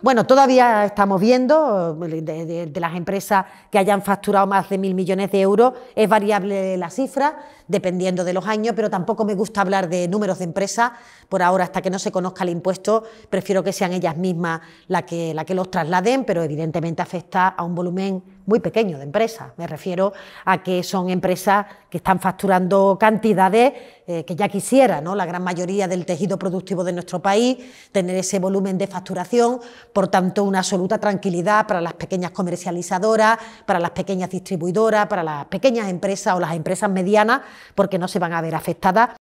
Bueno, todavía estamos viendo, de, las empresas que hayan facturado más de mil millones de euros, es variable la cifra, dependiendo de los años, pero tampoco me gusta hablar de números de empresas. Por ahora, hasta que no se conozca el impuesto, prefiero que sean ellas mismas las que, la que los trasladen, pero evidentemente afecta a un volumen muy pequeño de empresas. Me refiero a que son empresas que están facturando cantidades eh, que ya quisiera ¿no? la gran mayoría del tejido productivo de nuestro país, tener ese volumen de facturación, por tanto una absoluta tranquilidad para las pequeñas comercializadoras, para las pequeñas distribuidoras, para las pequeñas empresas o las empresas medianas, porque no se van a ver afectadas